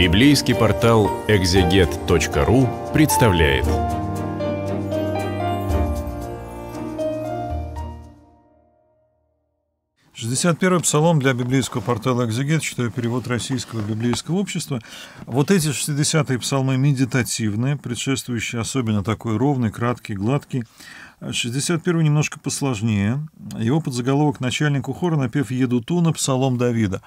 Библейский портал экзегет.ру представляет. Шестьдесят первый псалом для библейского портала «Экзегет», читаю перевод российского библейского общества. Вот эти 60-е псалмы медитативные, предшествующие особенно такой ровный, краткий, гладкий. 61 немножко посложнее. Его подзаголовок начальнику хора напев «Едутуна» псалом Давида.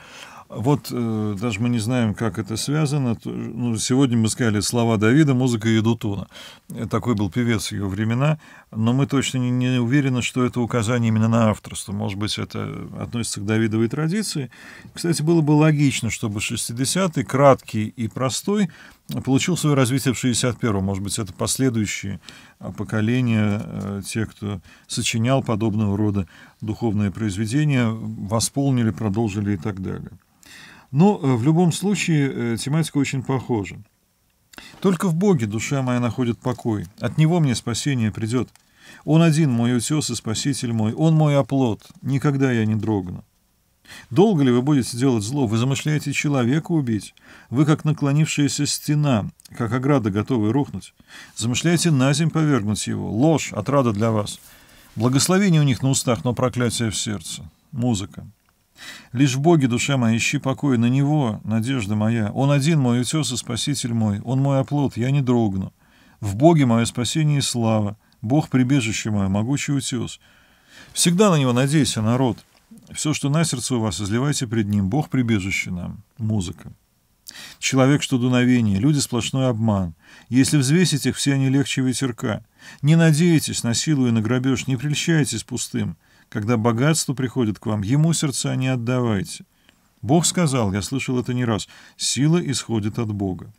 Вот э, даже мы не знаем, как это связано. Ну, сегодня мы сказали слова Давида, музыка Едутуна. Э, такой был певец в его времена, но мы точно не, не уверены, что это указание именно на авторство. Может быть, это относится к Давидовой традиции. Кстати, было бы логично, чтобы 60-й, краткий и простой, э, получил свое развитие в 61-м. Может быть, это последующие а, поколения э, тех, кто сочинял подобного рода духовное произведение восполнили, продолжили и так далее. Но э, в любом случае э, тематика очень похожа. Только в Боге душа моя находит покой. От Него мне спасение придет. Он один мой утес и спаситель мой. Он мой оплот. Никогда я не дрогну. Долго ли вы будете делать зло? Вы замышляете человека убить? Вы как наклонившаяся стена, как ограда, готовая рухнуть. Замышляете на земь повергнуть его. Ложь, отрада для вас. Благословение у них на устах, но проклятие в сердце. Музыка. Лишь в Боге, душа моя, ищи покоя, на Него, надежда моя. Он один мой утес и спаситель мой, Он мой оплот, я не дрогну. В Боге мое спасение и слава, Бог прибежище мое, могучий утес. Всегда на Него надейся, народ. Все, что на сердце у вас, изливайте пред Ним, Бог прибежище нам. Музыка. Человек, что дуновение, люди сплошной обман. Если взвесить их, все они легче ветерка. Не надейтесь на силу и на грабеж, не прельщайтесь пустым. Когда богатство приходит к вам, ему сердца не отдавайте. Бог сказал, я слышал это не раз, сила исходит от Бога.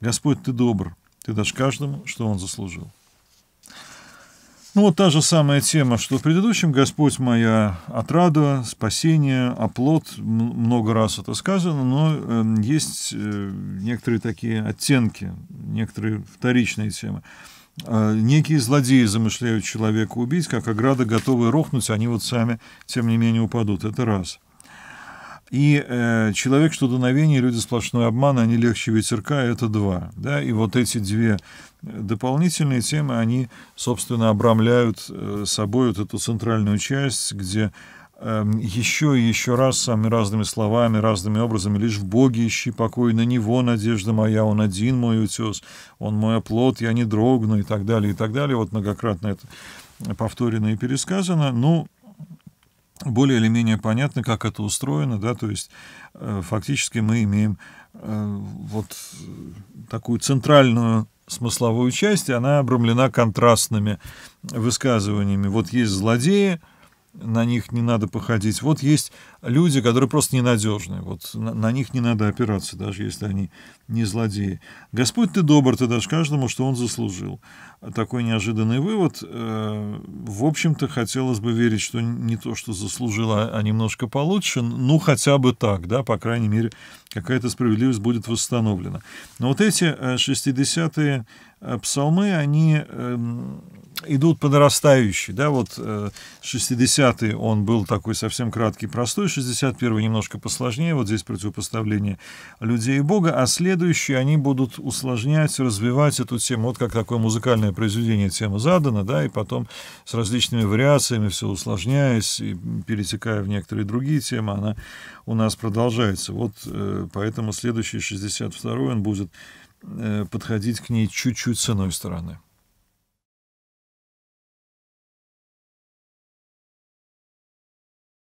Господь, ты добр, ты дашь каждому, что он заслужил. Ну вот та же самая тема, что в предыдущем «Господь моя отрада, спасение, оплот». Много раз это сказано, но эм, есть э, некоторые такие оттенки, некоторые вторичные темы. А, некие злодеи замышляют человека убить, как ограда готовы рухнуть, они вот сами, тем не менее, упадут. Это раз. И э, человек, что дуновение, люди сплошной обман, они легче ветерка, это два. Да? И вот эти две дополнительные темы, они, собственно, обрамляют э, собой вот эту центральную часть, где эм, еще и еще раз самыми разными словами, разными образами, лишь в Боге ищи покой, на Него надежда моя, Он один мой утес, Он мой оплот, я не дрогну и так далее, и так далее. Вот многократно это повторено и пересказано. Ну, более или менее понятно, как это устроено, да, то есть э, фактически мы имеем э, вот такую центральную смысловую часть, она обрамлена контрастными высказываниями. Вот есть злодеи, на них не надо походить. Вот есть люди, которые просто ненадежные. Вот на, на них не надо опираться, даже если они не злодеи. Господь, ты добр, ты дашь каждому, что он заслужил. Такой неожиданный вывод. Э, в общем-то, хотелось бы верить, что не то, что заслужил, а, а немножко получше. Ну, хотя бы так, да, по крайней мере, какая-то справедливость будет восстановлена. Но вот эти 60-е э, э, псалмы, они эм, идут по нарастающей, да, вот 60-й э, он был такой совсем краткий, простой, 61-й немножко посложнее, вот здесь противопоставление людей и Бога, а следующие они будут усложнять, развивать эту тему, вот как такое музыкальное произведение тема задана, да, и потом с различными вариациями все усложняясь и перетекая в некоторые другие темы, она у нас продолжается, вот э, поэтому следующий 62-й он будет э, подходить к ней чуть-чуть с иной стороны.